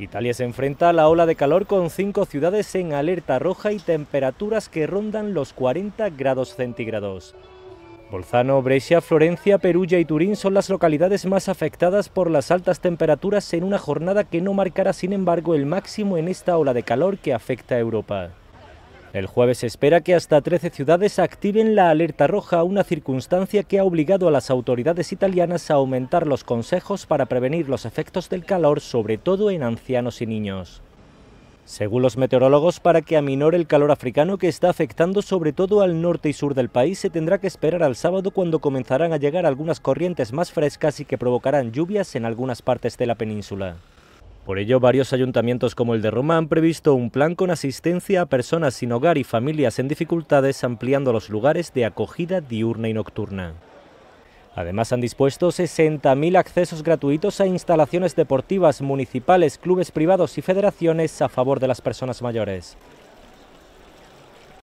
Italia se enfrenta a la ola de calor con cinco ciudades en alerta roja y temperaturas que rondan los 40 grados centígrados. Bolzano, Brescia, Florencia, Perugia y Turín son las localidades más afectadas por las altas temperaturas en una jornada que no marcará sin embargo el máximo en esta ola de calor que afecta a Europa. El jueves se espera que hasta 13 ciudades activen la alerta roja, una circunstancia que ha obligado a las autoridades italianas a aumentar los consejos para prevenir los efectos del calor, sobre todo en ancianos y niños. Según los meteorólogos, para que aminore el calor africano que está afectando sobre todo al norte y sur del país, se tendrá que esperar al sábado cuando comenzarán a llegar algunas corrientes más frescas y que provocarán lluvias en algunas partes de la península. Por ello, varios ayuntamientos como el de Roma han previsto un plan con asistencia a personas sin hogar y familias en dificultades, ampliando los lugares de acogida diurna y nocturna. Además, han dispuesto 60.000 accesos gratuitos a instalaciones deportivas, municipales, clubes privados y federaciones a favor de las personas mayores.